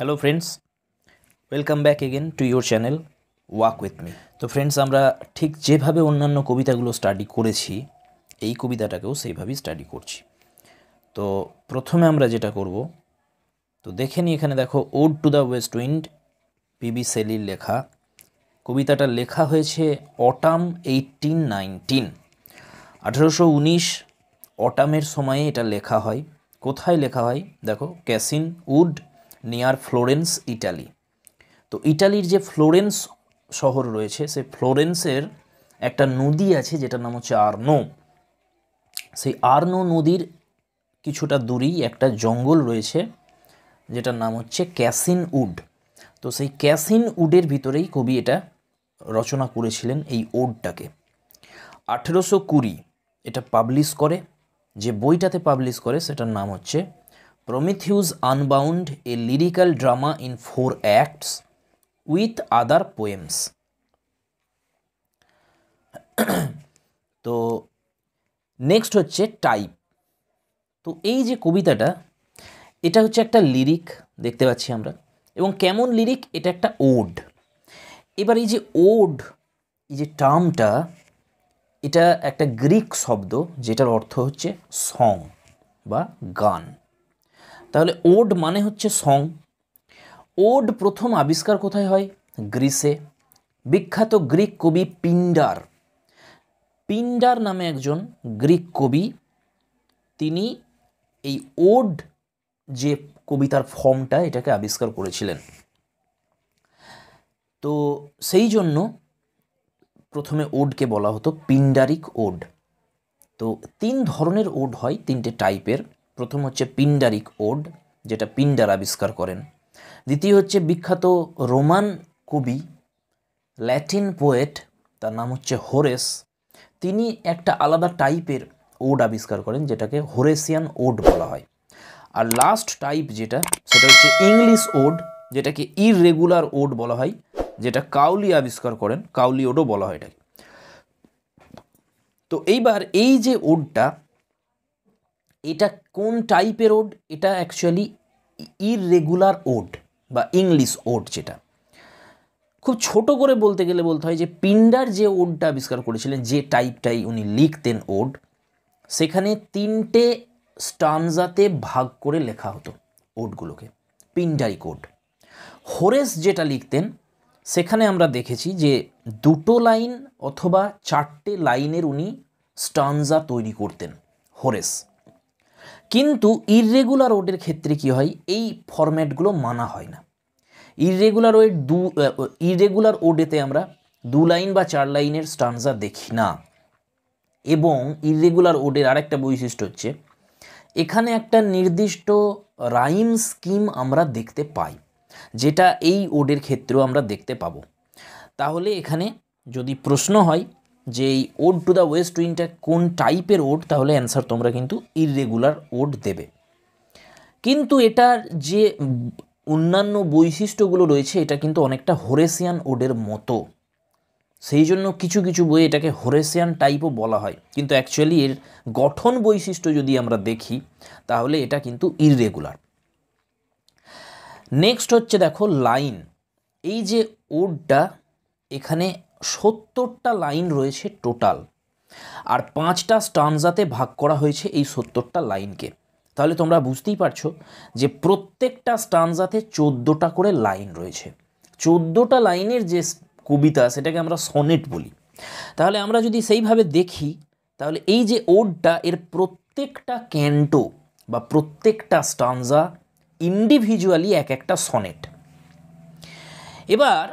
hello friends welcome back again to your channel walk with me তো friends আমরা ঠিক যেভাবে অন্যান্য কবিতাগুলো স্টাডি করেছি এই কবিতাটাকেও সেইভাবেই স্টাডি করছি তো প্রথমে আমরা যেটা করব তো দেখে নিই এখানে দেখো ode to the west wind PB সেলির লেখা কবিতাটা লেখা হয়েছে অটাম এইটিন নাইনটিন আঠেরোশো উনিশ অটামের সময়ে এটা লেখা হয় কোথায় লেখা হয় দেখো Cascine wood near Florence Italy তো ইটালির যে ফ্লোরেন্স শহর রয়েছে সেই ফ্লোরেন্সের একটা নদী আছে যেটার নাম হচ্ছে আর্নো সেই আর্নো নদীর কিছুটা দূরেই একটা জঙ্গল রয়েছে যেটার নাম হচ্ছে ক্যাসিন উড তো সেই ক্যাসিন উডের ভিতরেই কবি এটা রচনা করেছিলেন এই ওডটাকে আঠেরোশো কুড়ি এটা পাবলিশ করে যে বইটাতে পাবলিশ করে সেটার নাম হচ্ছে Prometheus unbound a lyrical drama in four acts with other poems তো নেক্সট হচ্ছে টাইপ তো এই যে কবিতাটা এটা হচ্ছে একটা লিরিক দেখতে পাচ্ছি আমরা এবং কেমন লিরিক এটা একটা ওড এবার এই যে ওড এই যে টার্মটা এটা একটা গ্রিক শব্দ যেটার অর্থ হচ্ছে সং বা গান তাহলে ওড মানে হচ্ছে সং ওড প্রথম আবিষ্কার কোথায় হয় গ্রিসে বিখ্যাত গ্রিক কবি পিন্ডার পিন্ডার নামে একজন গ্রিক কবি তিনি এই ওড যে কবিতার ফর্মটা এটাকে আবিষ্কার করেছিলেন তো সেই জন্য প্রথমে ওডকে বলা হতো পিন্ডারিক ওড তো তিন ধরনের ওড হয় তিনটে টাইপের প্রথম হচ্ছে পিন্ডারিক ওড যেটা পিন্ডার আবিষ্কার করেন দ্বিতীয় হচ্ছে বিখ্যাত রোমান কবি ল্যাটিন পোয়েট তার নাম হচ্ছে হোরেস তিনি একটা আলাদা টাইপের ওড আবিষ্কার করেন যেটাকে হোরেসিয়ান ওড বলা হয় আর লাস্ট টাইপ যেটা সেটা হচ্ছে ইংলিশ ওড যেটাকে ইরেগুলার ওড বলা হয় যেটা কাউলি আবিষ্কার করেন কাউলি ওডও বলা হয় এটাকে তো এইবার এই যে ওডটা এটা কোন টাইপের ওড এটা অ্যাকচুয়ালি ইররেগুলার ওড বা ইংলিশ ওড যেটা খুব ছোট করে বলতে গেলে বলতে হয় যে পিন্ডার যে ওডটা আবিষ্কার করেছিলেন যে টাইপটাই উনি লিখতেন ওড সেখানে তিনটে স্টানজাতে ভাগ করে লেখা হতো ওডগুলোকে পিন্ডারিক ওড হোরেস যেটা লিখতেন সেখানে আমরা দেখেছি যে দুটো লাইন অথবা চারটে লাইনের উনি স্টানজা তৈরি করতেন হোরেস কিন্তু ইররেগুলার ওয়েডের ক্ষেত্রে কি হয় এই ফরম্যাটগুলো মানা হয় না ইররেগুলার ওয়েড দু ইররেগুলার ওডেতে আমরা দু লাইন বা চার লাইনের স্টানজা দেখি না এবং ইররেগুলার ওডের আরেকটা বৈশিষ্ট্য হচ্ছে এখানে একটা নির্দিষ্ট রাইম স্কিম আমরা দেখতে পাই যেটা এই ওডের ক্ষেত্রেও আমরা দেখতে পাবো তাহলে এখানে যদি প্রশ্ন হয় যে এই ওড টু দ্য ওয়েস্ট উইন্ডটা কোন টাইপের ওড তাহলে অ্যান্সার তোমরা কিন্তু ইরেগুলার ওড দেবে কিন্তু এটার যে অন্যান্য বৈশিষ্ট্যগুলো রয়েছে এটা কিন্তু অনেকটা হোরেসিয়ান ওডের মতো সেই জন্য কিছু কিছু বই এটাকে হোরেসিয়ান টাইপও বলা হয় কিন্তু অ্যাকচুয়ালি এর গঠন বৈশিষ্ট্য যদি আমরা দেখি তাহলে এটা কিন্তু ইররেগুলার নেক্সট হচ্ছে দেখো লাইন এই যে ওডটা এখানে সত্তরটা লাইন রয়েছে টোটাল আর পাঁচটা স্টানজাতে ভাগ করা হয়েছে এই সত্তরটা লাইনকে তাহলে তোমরা বুঝতেই পারছো যে প্রত্যেকটা স্টানজাতে চোদ্দোটা করে লাইন রয়েছে চোদ্দোটা লাইনের যে কবিতা সেটাকে আমরা সনেট বলি তাহলে আমরা যদি সেইভাবে দেখি তাহলে এই যে ওডটা এর প্রত্যেকটা ক্যান্টো বা প্রত্যেকটা স্টানজা ইন্ডিভিজুয়ালি এক একটা সনেট এবার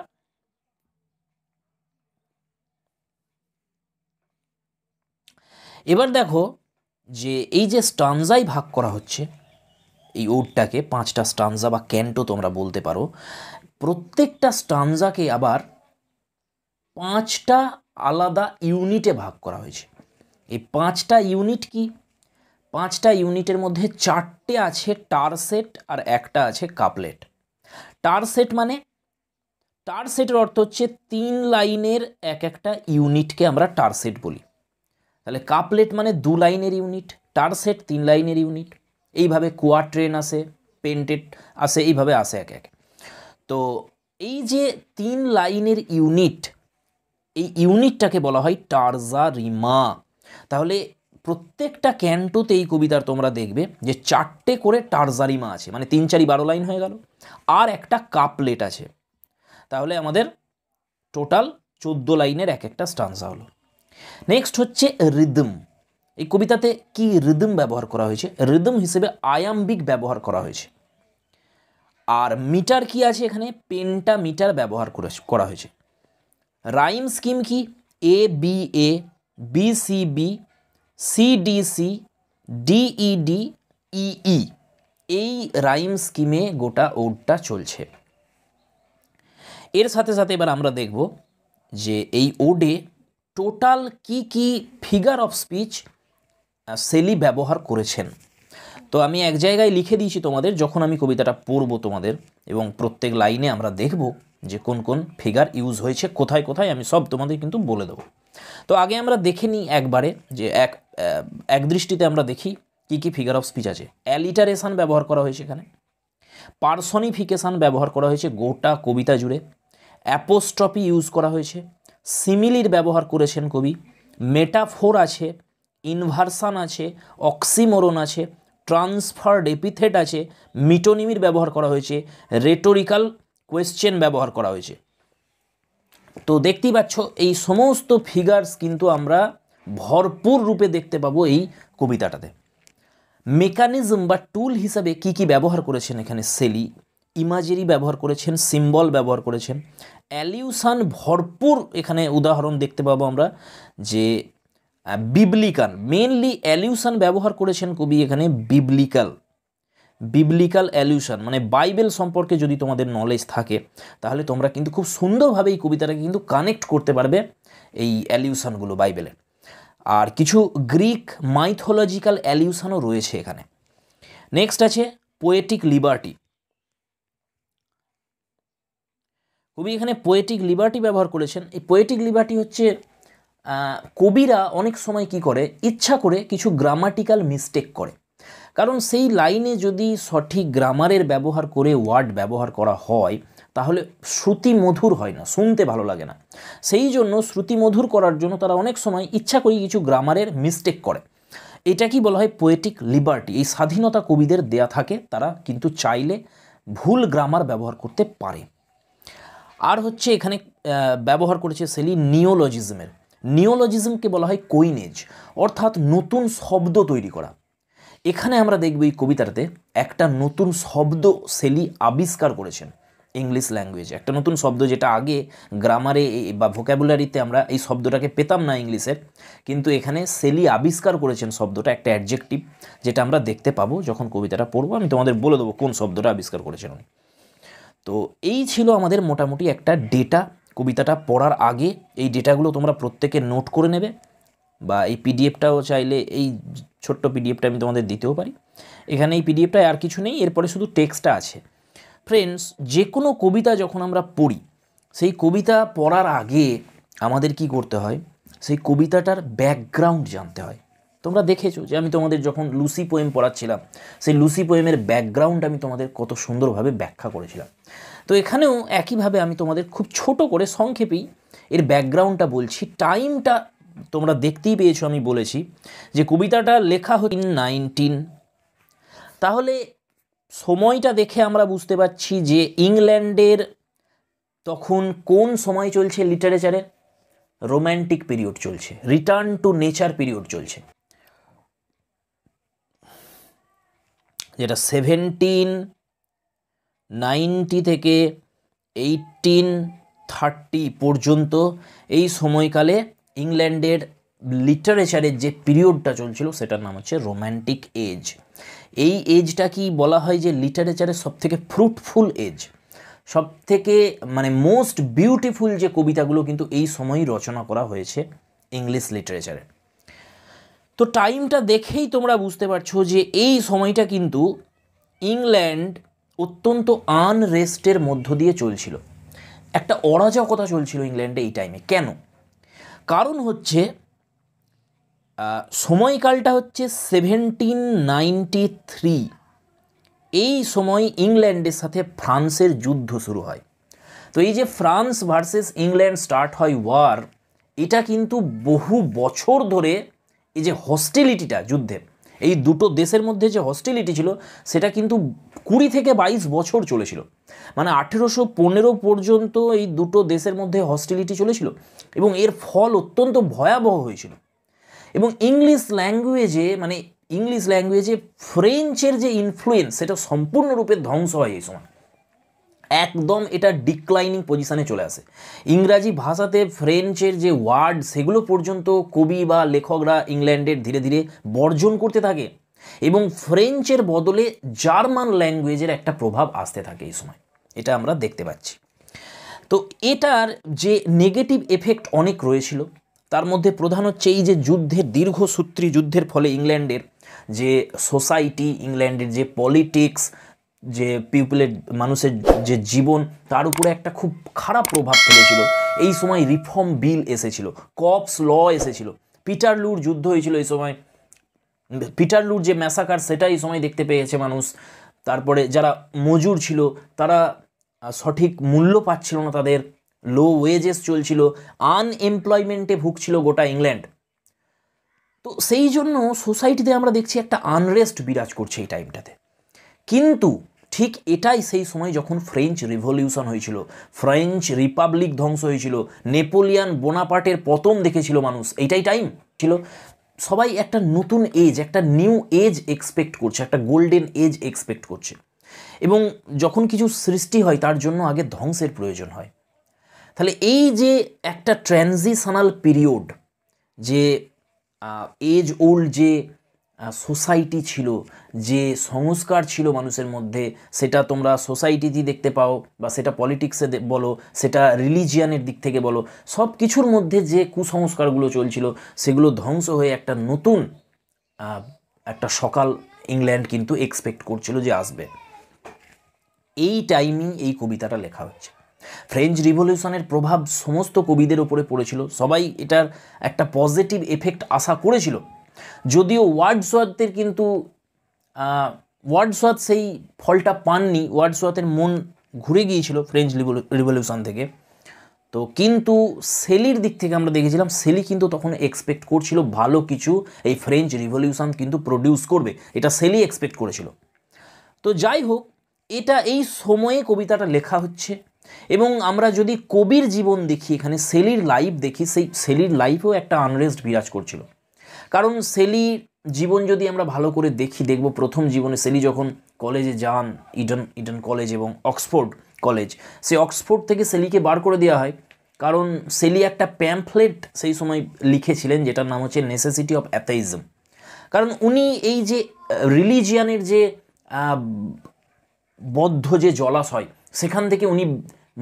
এবার দেখো যে এই যে স্টানজাই ভাগ করা হচ্ছে এই ওডটাকে পাঁচটা স্টানজা বা ক্যান্টো তোমরা বলতে পারো প্রত্যেকটা স্টানজাকে আবার পাঁচটা আলাদা ইউনিটে ভাগ করা হয়েছে এই পাঁচটা ইউনিট কি পাঁচটা ইউনিটের মধ্যে চারটে আছে টারসেট আর একটা আছে কাপলেট টারসেট মানে টারসেটের অর্থ হচ্ছে তিন লাইনের এক একটা ইউনিটকে আমরা টারসেট বলি তাহলে কাপলেট মানে দু লাইনের ইউনিট টারসেট তিন লাইনের ইউনিট এইভাবে কোয়াট্রেন আসে পেন্টেড আসে এইভাবে আসে এক এক তো এই যে তিন লাইনের ইউনিট এই ইউনিটটাকে বলা হয় টারজা রিমা তাহলে প্রত্যেকটা ক্যান্টোতে এই কবিতার তোমরা দেখবে যে চারটে করে টারজারিমা আছে মানে তিন চারি বারো লাইন হয়ে গেল আর একটা কাপলেট আছে তাহলে আমাদের টোটাল চোদ্দো লাইনের এক একটা স্টান্সা হলো নেক্সট হচ্ছে রিদম এই কবিতাতে কি রিদম ব্যবহার করা হয়েছে রিদম হিসেবে আয়াম্বিক ব্যবহার করা হয়েছে আর মিটার কি আছে এখানে পেন্টা মিটার ব্যবহার করা হয়েছে রাইম স্কিম কি A B A B C B C D C D E D E E এই রাইম স্কিমে গোটা ওডটা চলছে এর সাথে সাথে এবার আমরা দেখব যে এই ওডে টোটাল কি কি ফিগার অফ স্পিচ সেলি ব্যবহার করেছেন তো আমি এক জায়গায় লিখে দিয়েছি তোমাদের যখন আমি কবিতাটা পড়ব তোমাদের এবং প্রত্যেক লাইনে আমরা দেখব যে কোন কোন ফিগার ইউজ হয়েছে কোথায় কোথায় আমি সব তোমাদের কিন্তু বলে দেবো তো আগে আমরা দেখে নিই একবারে যে এক এক দৃষ্টিতে আমরা দেখি কি কি ফিগার অফ স্পিচ আছে অ্যালিটারেশান ব্যবহার করা হয়েছে এখানে পার্সনিফিকেশান ব্যবহার করা হয়েছে গোটা কবিতা জুড়ে অ্যাপোস্ট্রপি ইউজ করা হয়েছে সিমিলির ব্যবহার করেছেন কবি মেটাফোর আছে ইনভার্সান আছে অক্সিমোরন আছে ট্রান্সফার্ড এপিথেট আছে মিটোনিমির ব্যবহার করা হয়েছে রেটোরিক্যাল কোয়েশ্চেন ব্যবহার করা হয়েছে তো দেখতেই পাচ্ছ এই সমস্ত ফিগার্স কিন্তু আমরা ভরপুর রূপে দেখতে পাবো এই কবিতাটাতে মেকানিজম বা টুল হিসাবে কি কি ব্যবহার করেছেন এখানে সেলি ইমাজেরি ব্যবহার করেছেন সিম্বল ব্যবহার করেছেন অ্যালিউশান ভরপুর এখানে উদাহরণ দেখতে পাবো আমরা যে বিবলিকাল মেনলি অ্যালিউশান ব্যবহার করেছেন কবি এখানে বিবলিকাল বিবলিকাল অ্যালিউশান মানে বাইবেল সম্পর্কে যদি তোমাদের নলেজ থাকে তাহলে তোমরা কিন্তু খুব সুন্দরভাবে এই কবিতাটাকে কিন্তু কানেক্ট করতে পারবে এই অ্যালিউশানগুলো বাইবেলে আর কিছু গ্রিক মাইথোলজিক্যাল অ্যালিউশানও রয়েছে এখানে নেক্সট আছে পোয়েটিক লিবার্টি কবি এখানে পোয়েটিক লিবার্টি ব্যবহার করেছেন এই পোয়েটিক লিবার্টি হচ্ছে কবিরা অনেক সময় কি করে ইচ্ছা করে কিছু গ্রামাটিক্যাল মিস্টেক করে কারণ সেই লাইনে যদি সঠিক গ্রামারের ব্যবহার করে ওয়ার্ড ব্যবহার করা হয় তাহলে শ্রুতি মধুর হয় না শুনতে ভালো লাগে না সেই জন্য শ্রুতি মধুর করার জন্য তারা অনেক সময় ইচ্ছা করে কিছু গ্রামারের মিস্টেক করে এটা কি বলা হয় পোয়েটিক লিবার্টি এই স্বাধীনতা কবিদের দেয়া থাকে তারা কিন্তু চাইলে ভুল গ্রামার ব্যবহার করতে পারে আর হচ্ছে এখানে ব্যবহার করেছে সেলি নিওলজিজমের নিওলজিজমকে বলা হয় কুইনেজ অর্থাৎ নতুন শব্দ তৈরি করা এখানে আমরা দেখব এই কবিতাতে একটা নতুন শব্দ সেলি আবিষ্কার করেছেন ইংলিশ ল্যাঙ্গুয়েজে একটা নতুন শব্দ যেটা আগে গ্রামারে বা ভোক্যাবুলারিতে আমরা এই শব্দটাকে পেতাম না ইংলিশের কিন্তু এখানে সেলি আবিষ্কার করেছেন শব্দটা একটা অ্যাডজেক্টিভ যেটা আমরা দেখতে পাবো যখন কবিতাটা পড়বো আমি তোমাদের বলে দেবো কোন শব্দটা আবিষ্কার করেছেন উনি তো এই ছিল আমাদের মোটামুটি একটা ডেটা কবিতাটা পড়ার আগে এই ডেটাগুলো তোমরা প্রত্যেকে নোট করে নেবে বা এই পিডিএফটাও চাইলে এই ছোট্ট পিডিএফটা আমি তোমাদের দিতেও পারি এখানে এই পিডিএফটায় আর কিছু নেই এরপরে শুধু টেক্সটটা আছে ফ্রেন্ডস যে কোনো কবিতা যখন আমরা পড়ি সেই কবিতা পড়ার আগে আমাদের কি করতে হয় সেই কবিতাটার ব্যাকগ্রাউন্ড জানতে হয় তোমরা দেখেছো যে আমি তোমাদের যখন লুসি পোয়েম পড়াচ্ছিলাম সেই লুসি পোয়েমের ব্যাকগ্রাউন্ড আমি তোমাদের কত সুন্দরভাবে ব্যাখ্যা করেছিলাম তো এখানেও একইভাবে আমি তোমাদের খুব ছোট করে সংক্ষেপেই এর ব্যাকগ্রাউন্ডটা বলছি টাইমটা তোমরা দেখতেই পেয়েছো আমি বলেছি যে কবিতাটা লেখা হচ্ছে নাইনটিন তাহলে সময়টা দেখে আমরা বুঝতে পারছি যে ইংল্যান্ডের তখন কোন সময় চলছে লিটারেচারের রোম্যান্টিক পিরিয়ড চলছে রিটার্ন টু নেচার পিরিয়ড চলছে যেটা সেভেন্টিন নাইনটি থেকে এইটিন থার্টি পর্যন্ত এই সময়কালে ইংল্যান্ডের লিটারেচারের যে পিরিয়ডটা চলছিল সেটার নাম হচ্ছে রোম্যান্টিক এজ এই এজটা কি বলা হয় যে লিটারেচারের সবথেকে ফ্রুটফুল এজ সব থেকে মানে মোস্ট বিউটিফুল যে কবিতাগুলো কিন্তু এই সময়ই রচনা করা হয়েছে ইংলিশ লিটারেচারে তো টাইমটা দেখেই তোমরা বুঝতে পারছো যে এই সময়টা কিন্তু ইংল্যান্ড অত্যন্ত আনরেস্টের মধ্য দিয়ে চলছিল একটা অরাজকতা চলছিল ইংল্যান্ডে এই টাইমে কেন কারণ হচ্ছে সময়কালটা হচ্ছে সেভেন্টিন নাইনটি থ্রি এই সময় ইংল্যান্ডের সাথে ফ্রান্সের যুদ্ধ শুরু হয় তো এই যে ফ্রান্স ভার্সেস ইংল্যান্ড স্টার্ট হয় ওয়ার এটা কিন্তু বহু বছর ধরে এই যে হস্টেলিটিটা যুদ্ধে এই দুটো দেশের মধ্যে যে হস্টেলিটি ছিল সেটা কিন্তু কুড়ি থেকে বাইশ বছর চলেছিল মানে আঠেরোশো পনেরো পর্যন্ত এই দুটো দেশের মধ্যে হস্টেলিটি চলেছিল এবং এর ফল অত্যন্ত ভয়াবহ হয়েছিল এবং ইংলিশ ল্যাঙ্গুয়েজে মানে ইংলিশ ল্যাঙ্গুয়েজে ফ্রেঞ্চের যে ইনফ্লুয়েন্স সেটা সম্পূর্ণরূপে ধ্বংস হয় এই সময় একদম এটা ডিক্লাইনিং পজিশানে চলে আসে ইংরাজি ভাষাতে ফ্রেঞ্চের যে ওয়ার্ড সেগুলো পর্যন্ত কবি বা লেখকরা ইংল্যান্ডের ধীরে ধীরে বর্জন করতে থাকে এবং ফ্রেঞ্চের বদলে জার্মান ল্যাঙ্গুয়েজের একটা প্রভাব আসতে থাকে এই সময় এটা আমরা দেখতে পাচ্ছি তো এটার যে নেগেটিভ এফেক্ট অনেক রয়েছিল তার মধ্যে প্রধান হচ্ছে এই যে যুদ্ধের দীর্ঘসূত্রী যুদ্ধের ফলে ইংল্যান্ডের যে সোসাইটি ইংল্যান্ডের যে পলিটিক্স যে পিপুলের মানুষের যে জীবন তার উপরে একটা খুব খারাপ প্রভাব ফেলেছিল এই সময় রিফর্ম বিল এসেছিল কপস ল এসেছিল পিটারলুর যুদ্ধ হয়েছিল এই সময় পিটারলুর যে ম্যাসাকার সেটা এই সময় দেখতে পেয়েছে মানুষ তারপরে যারা মজুর ছিল তারা সঠিক মূল্য পাচ্ছিল না তাদের লো ওয়েজেস চলছিল আনএমপ্লয়মেন্টে ভুগছিল গোটা ইংল্যান্ড তো সেই জন্য সোসাইটিতে আমরা দেখছি একটা আনরেস্ট বিরাজ করছে এই টাইমটাতে কিন্তু ঠিক এটাই সেই সময় যখন ফ্রেঞ্চ রিভলিউশন হয়েছিল ফ্রেঞ্চ রিপাবলিক ধ্বংস হয়েছিল নেপোলিয়ান বোনাপার্টের পতন দেখেছিল মানুষ এইটাই টাইম ছিল সবাই একটা নতুন এজ একটা নিউ এজ এক্সপেক্ট করছে একটা গোল্ডেন এজ এক্সপেক্ট করছে এবং যখন কিছু সৃষ্টি হয় তার জন্য আগে ধ্বংসের প্রয়োজন হয় তাহলে এই যে একটা ট্রানজিশনাল পিরিয়ড যে এজ ওল্ড যে সোসাইটি ছিল যে সংস্কার ছিল মানুষের মধ্যে সেটা তোমরা সোসাইটিতেই দেখতে পাও বা সেটা পলিটিক্সে বলো সেটা রিলিজিয়ানের দিক থেকে বলো সব কিছুর মধ্যে যে কুসংস্কারগুলো চলছিল সেগুলো ধ্বংস হয়ে একটা নতুন একটা সকাল ইংল্যান্ড কিন্তু এক্সপেক্ট করছিল যে আসবে এই টাইমিং এই কবিতাটা লেখা হচ্ছে ফ্রেঞ্চ রিভলিউশনের প্রভাব সমস্ত কবিদের ওপরে পড়েছিল সবাই এটার একটা পজিটিভ এফেক্ট আশা করেছিল যদিও ওয়ার্ডসওয়ার্থের কিন্তু ওয়ার্ডসওয়ার্থ সেই ফলটা পাননি ওয়ার্ডসওয়ার্থের মন ঘুরে গিয়েছিল ফ্রেঞ্চ রিভলিউশন থেকে তো কিন্তু সেলির দিক থেকে আমরা দেখেছিলাম সেলি কিন্তু তখন এক্সপেক্ট করছিল ভালো কিছু এই ফ্রেঞ্চ রিভলিউশন কিন্তু প্রডিউস করবে এটা সেলি এক্সপেক্ট করেছিল তো যাই হোক এটা এই সময়ে কবিতাটা লেখা হচ্ছে এবং আমরা যদি কবির জীবন দেখি এখানে সেলির লাইফ দেখি সেই সেলির লাইফেও একটা আনরেস্ট বিরাজ করছিল কারণ সেলি জীবন যদি আমরা ভালো করে দেখি দেখব প্রথম জীবনে সেলি যখন কলেজে যান ইডন ইডন কলেজ এবং অক্সফোর্ড কলেজ সে অক্সফোর্ড থেকে সেলিকে বার করে দেওয়া হয় কারণ সেলি একটা প্যাম্পলেট সেই সময় লিখেছিলেন যেটার নাম হচ্ছে নেসেসিটি অফ অ্যাথাইজম কারণ উনি এই যে রিলিজিয়ানের যে বদ্ধ যে জলাশয় সেখান থেকে উনি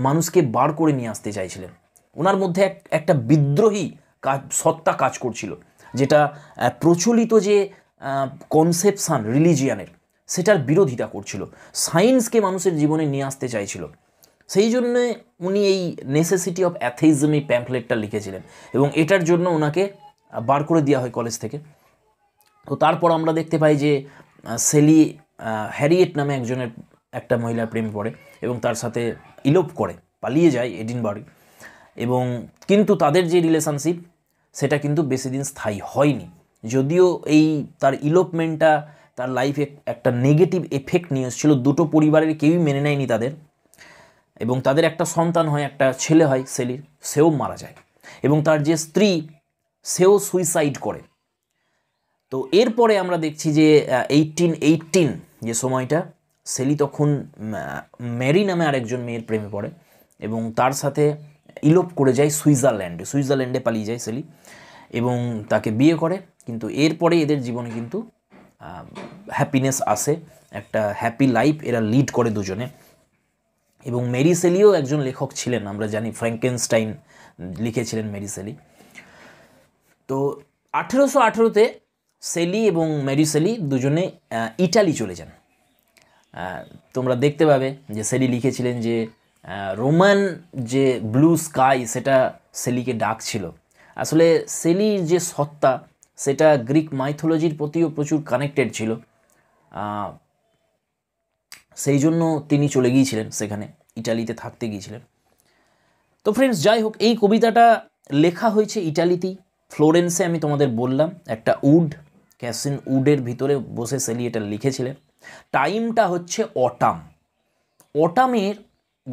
মানুষকে বার করে নিয়ে আসতে চাইছিলেন ওনার মধ্যে এক একটা বিদ্রোহী কাজ সত্তা কাজ করছিল যেটা প্রচলিত যে কনসেপশান রিলিজিয়ানের সেটার বিরোধিতা করছিল সায়েন্সকে মানুষের জীবনে নিয়ে আসতে চাইছিল সেই জন্যে উনি এই নেসেসিটি অফ অ্যাথেইজম এই প্যাম্পলেটটা লিখেছিলেন এবং এটার জন্য ওনাকে বার করে দেওয়া হয় কলেজ থেকে তো তারপর আমরা দেখতে পাই যে সেলি হ্যারিয়েট নামে একজনের একটা মহিলার প্রেম পড়ে এবং তার সাথে ইলোপ করে পালিয়ে যায় এডিনবার্গ এবং কিন্তু তাদের যে রিলেশনশিপ সেটা কিন্তু বেশি দিন স্থায়ী হয়নি যদিও এই তার ইলোপমেন্টটা তার লাইফে একটা নেগেটিভ এফেক্ট নিয়ে এসেছিলো দুটো পরিবারের কেউই মেনে নেয়নি তাদের এবং তাদের একটা সন্তান হয় একটা ছেলে হয় সেলির সেও মারা যায় এবং তার যে স্ত্রী সেও সুইসাইড করে তো এরপরে আমরা দেখছি যে এইটিন এইটিন যে সময়টা সেলি তখন ম্যারি নামে আরেকজন মেয়ের প্রেমে পড়ে এবং তার সাথে ইলোপ করে যায় সুইজারল্যান্ডে সুইজারল্যান্ডে পালিয়ে যায় সেলি এবং তাকে বিয়ে করে কিন্তু এরপরে এদের জীবনে কিন্তু হ্যাপিনেস আসে একটা হ্যাপি লাইফ এরা লিড করে দুজনে এবং মেরি সেলিও একজন লেখক ছিলেন আমরা জানি ফ্র্যাঙ্কেনস্টাইন লিখেছিলেন মেরি সেলি তো আঠেরোশো আঠেরোতে সেলি এবং মেরি সেলি দুজনে ইটালি চলে যান তোমরা দেখতে পাবে যে সেলি লিখেছিলেন যে রোমান যে ব্লু স্কাই সেটা সেলিকে ডাকছিল আসলে সেলির যে সত্তা সেটা গ্রিক মাইথোলজির প্রতিও প্রচুর কানেক্টেড ছিল সেই জন্য তিনি চলে গিয়েছিলেন সেখানে ইটালিতে থাকতে গিয়েছিলেন তো ফ্রেন্ডস যাই হোক এই কবিতাটা লেখা হয়েছে ইটালিতেই ফ্লোরেন্সে আমি তোমাদের বললাম একটা উড ক্যাসিন উডের ভিতরে বসে সেলি এটা লিখেছিলেন টাইমটা হচ্ছে অটাম অটামের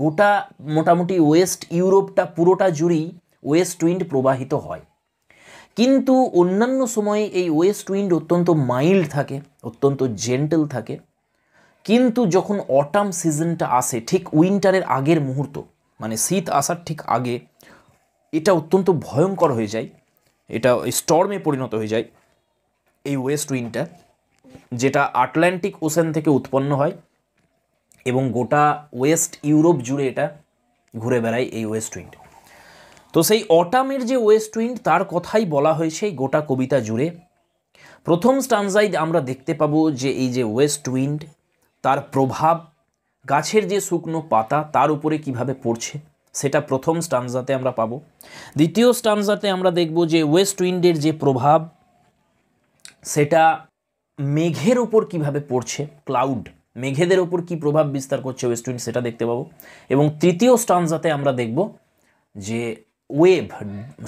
গোটা মোটামুটি ওয়েস্ট ইউরোপটা পুরোটা জুড়েই ওয়েস্ট উইন্ড প্রবাহিত হয় কিন্তু অন্যান্য সময়ে এই ওয়েস্ট উইন্ড অত্যন্ত মাইল্ড থাকে অত্যন্ত জেন্টেল থাকে কিন্তু যখন অটাম সিজনটা আসে ঠিক উইন্টারের আগের মুহূর্ত মানে শীত আসার ঠিক আগে এটা অত্যন্ত ভয়ঙ্কর হয়ে যায় এটা স্টর্মে পরিণত হয়ে যায় এই ওয়েস্ট উইন্ডটা যেটা আটলান্টিক ওশান থেকে উৎপন্ন হয় এবং গোটা ওয়েস্ট ইউরোপ জুড়ে এটা ঘুরে বেড়ায় এই ওয়েস্ট উইন্ড তো সেই অটামের যে ওয়েস্ট উইন্ড তার কথাই বলা হয়েছে এই গোটা কবিতা জুড়ে প্রথম স্টানজাই আমরা দেখতে পাবো যে এই যে ওয়েস্ট উইন্ড তার প্রভাব গাছের যে শুকনো পাতা তার উপরে কিভাবে পড়ছে সেটা প্রথম স্টানজাতে আমরা পাবো দ্বিতীয় স্টানজাতে আমরা দেখব যে ওয়েস্ট উইন্ডের যে প্রভাব সেটা মেঘের উপর কিভাবে পড়ছে ক্লাউড মেঘেদের ওপর কি প্রভাব বিস্তার করছে ওয়েস্ট উইন্ড সেটা দেখতে পাবো এবং তৃতীয় স্টানজাতে আমরা দেখব যে ওয়েভ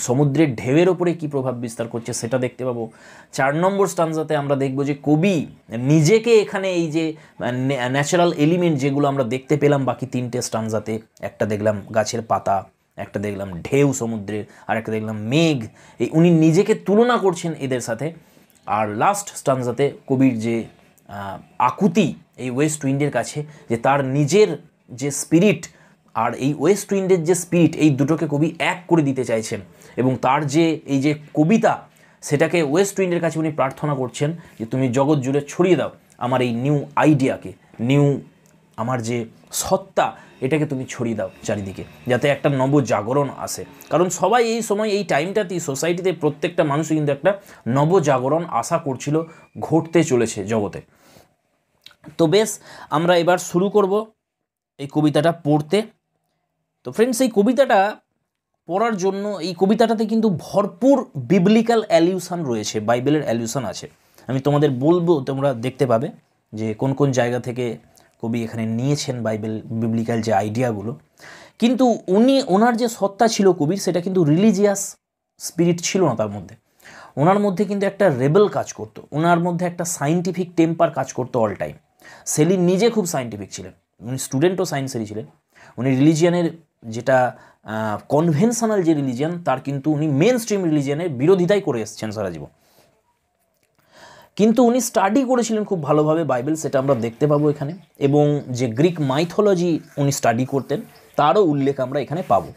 সমুদ্রের ঢেউয়ের ওপরে কি প্রভাব বিস্তার করছে সেটা দেখতে পাবো চার নম্বর স্টানজাতে আমরা দেখব যে কবি নিজেকে এখানে এই যে ন্যাচারাল এলিমেন্ট যেগুলো আমরা দেখতে পেলাম বাকি তিনটে স্টানজাতে একটা দেখলাম গাছের পাতা একটা দেখলাম ঢেউ সমুদ্রের আর একটা দেখলাম মেঘ এই উনি নিজেকে তুলনা করছেন এদের সাথে আর লাস্ট স্টানজাতে কবির যে আকুতি এই ওয়েস্ট উইন্ডের কাছে যে তার নিজের যে স্পিরিট আর এই ওয়েস্ট উইন্ডের যে স্পিরিট এই দুটোকে কবি এক করে দিতে চাইছেন এবং তার যে এই যে কবিতা সেটাকে ওয়েস্ট উইন্ডের কাছে উনি প্রার্থনা করছেন যে তুমি জগৎ জুড়ে ছড়িয়ে দাও আমার এই নিউ আইডিয়াকে নিউ আমার যে সত্তা এটাকে তুমি ছড়িয়ে দাও চারিদিকে যাতে একটা নব জাগরণ আসে কারণ সবাই এই সময় এই টাইমটাতেই সোসাইটিতে প্রত্যেকটা মানুষ কিন্তু একটা নবজাগরণ আশা করছিল ঘটতে চলেছে জগতে তো বেশ আমরা এবার শুরু করব এই কবিতাটা পড়তে তো ফ্রেন্ডস এই কবিতাটা পড়ার জন্য এই কবিতাটাতে কিন্তু ভরপুর বিবলিক্যাল অ্যালিউশন রয়েছে বাইবেলের অ্যালিউশন আছে আমি তোমাদের বলবো তোমরা দেখতে পাবে যে কোন কোন জায়গা থেকে কবি এখানে নিয়েছেন বাইবেল বিবলিক্যাল যে আইডিয়াগুলো কিন্তু উনি ওনার যে সত্তা ছিল কবির সেটা কিন্তু রিলিজিয়াস স্পিরিট ছিল না তার মধ্যে ওনার মধ্যে কিন্তু একটা রেবেল কাজ করতো ওনার মধ্যে একটা সাইন্টিফিক টেম্পার কাজ করতো অল টাইম সেলিন নিজে খুব সায়েন্টিফিক ছিলেন উনি স্টুডেন্টও সায়েন্সেরই ছিলেন উনি রিলিজিয়ানের যেটা কনভেনশনাল যে রিলিজিয়ান তার কিন্তু উনি মেন স্ট্রিম রিলিজিয়ানের বিরোধিতাই করে এসছেন সারা জীবন কিন্তু উনি স্টাডি করেছিলেন খুব ভালোভাবে বাইবেল সেটা আমরা দেখতে পাবো এখানে এবং যে গ্রিক মাইথোলজি উনি স্টাডি করতেন তারও উল্লেখ আমরা এখানে পাবো